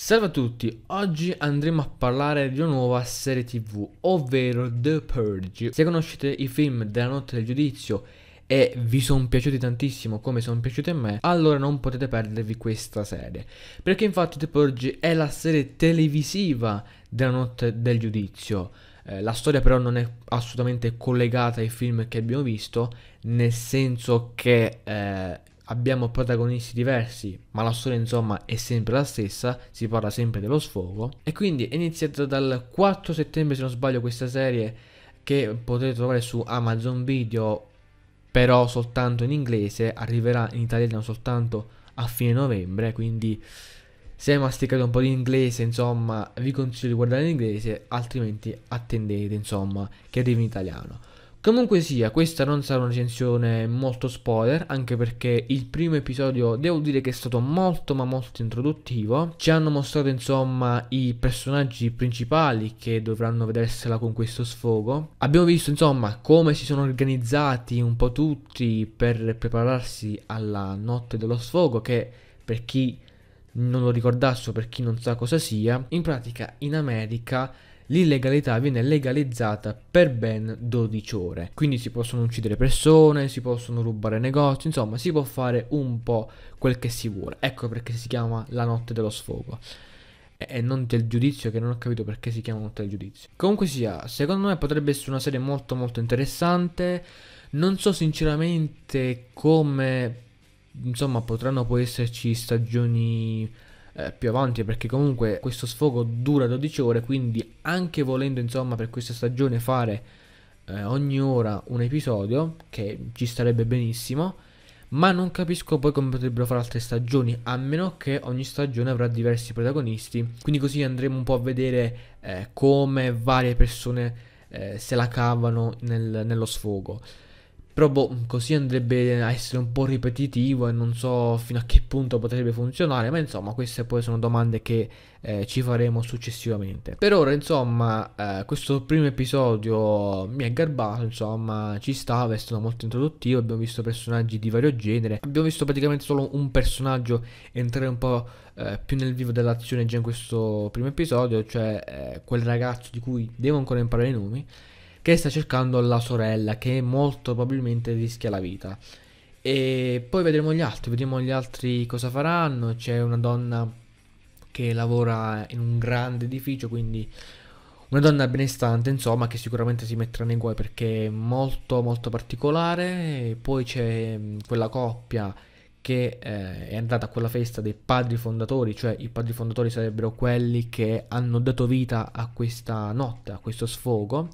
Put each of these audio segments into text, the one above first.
Salve a tutti, oggi andremo a parlare di una nuova serie tv, ovvero The Purge. Se conoscete i film della notte del giudizio e vi sono piaciuti tantissimo come sono piaciuti a me, allora non potete perdervi questa serie. Perché infatti The Purge è la serie televisiva della notte del giudizio. Eh, la storia però non è assolutamente collegata ai film che abbiamo visto, nel senso che eh, abbiamo protagonisti diversi, ma la storia insomma è sempre la stessa, si parla sempre dello sfogo. E quindi è iniziata dal 4 settembre se non sbaglio questa serie che potete trovare su Amazon Video, però soltanto in inglese, arriverà in italiano soltanto a fine novembre, quindi se hai masticato un po' di inglese, insomma, vi consiglio di guardare in inglese, altrimenti attendete, insomma, che arrivi in italiano. Comunque sia, questa non sarà una recensione molto spoiler, anche perché il primo episodio devo dire che è stato molto ma molto introduttivo. Ci hanno mostrato insomma i personaggi principali che dovranno vedersela con questo sfogo. Abbiamo visto insomma come si sono organizzati un po' tutti per prepararsi alla notte dello sfogo che per chi non lo ricordasse o per chi non sa cosa sia, in pratica in America l'illegalità viene legalizzata per ben 12 ore. Quindi si possono uccidere persone, si possono rubare negozi, insomma si può fare un po' quel che si vuole. Ecco perché si chiama la notte dello sfogo e non del giudizio che non ho capito perché si chiama notte del giudizio. Comunque sia, secondo me potrebbe essere una serie molto molto interessante. Non so sinceramente come insomma potranno poi esserci stagioni eh, più avanti perché comunque questo sfogo dura 12 ore quindi anche volendo insomma per questa stagione fare eh, ogni ora un episodio che ci starebbe benissimo ma non capisco poi come potrebbero fare altre stagioni, a meno che ogni stagione avrà diversi protagonisti. Quindi così andremo un po' a vedere eh, come varie persone eh, se la cavano nel, nello sfogo. Però boh, così andrebbe a essere un po' ripetitivo e non so fino a che punto potrebbe funzionare, ma insomma queste poi sono domande che eh, ci faremo successivamente. Per ora insomma eh, questo primo episodio mi è garbato, insomma ci stava, è stato molto introduttivo, abbiamo visto personaggi di vario genere, abbiamo visto praticamente solo un personaggio entrare un po' eh, più nel vivo dell'azione già in questo primo episodio, cioè eh, quel ragazzo di cui devo ancora imparare i nomi che sta cercando la sorella che molto probabilmente rischia la vita. E poi vedremo gli altri, vedremo gli altri cosa faranno. C'è una donna che lavora in un grande edificio, quindi una donna benestante, insomma, che sicuramente si metterà nei guai perché è molto molto particolare. E poi c'è mm, quella coppia che eh, è andata a quella festa dei padri fondatori, cioè i padri fondatori sarebbero quelli che hanno dato vita a questa notte, a questo sfogo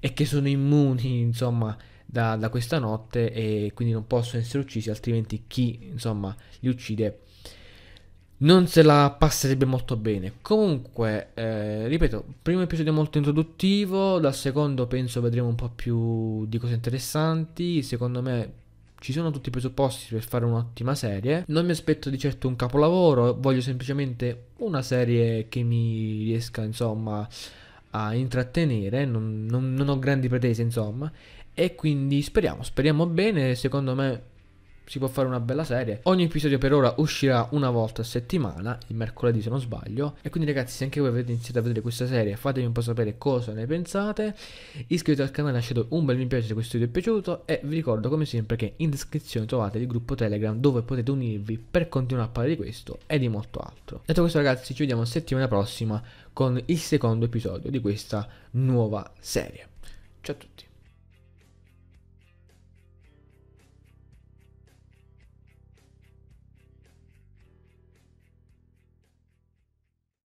e che sono immuni, insomma, da, da, questa notte e quindi non possono essere uccisi, altrimenti chi, insomma, li uccide non se la passerebbe molto bene. Comunque, eh, ripeto, primo episodio molto introduttivo, dal secondo penso vedremo un po' più di cose interessanti, secondo me ci sono tutti i presupposti per fare un'ottima serie. Non mi aspetto di certo un capolavoro, voglio semplicemente una serie che mi riesca, insomma, a intrattenere, non, non, non ho grandi pretese insomma, e quindi speriamo, speriamo bene, secondo me si può fare una bella serie. Ogni episodio per ora uscirà una volta a settimana, il mercoledì se non sbaglio. E quindi ragazzi, se anche voi avete iniziato a vedere questa serie, fatemi un po' sapere cosa ne pensate. Iscrivetevi al canale, lasciate un bel mi piace se questo video è piaciuto e vi ricordo come sempre che in descrizione trovate il gruppo Telegram dove potete unirvi per continuare a parlare di questo e di molto altro. Detto questo ragazzi, ci vediamo settimana prossima con il secondo episodio di questa nuova serie. Ciao a tutti.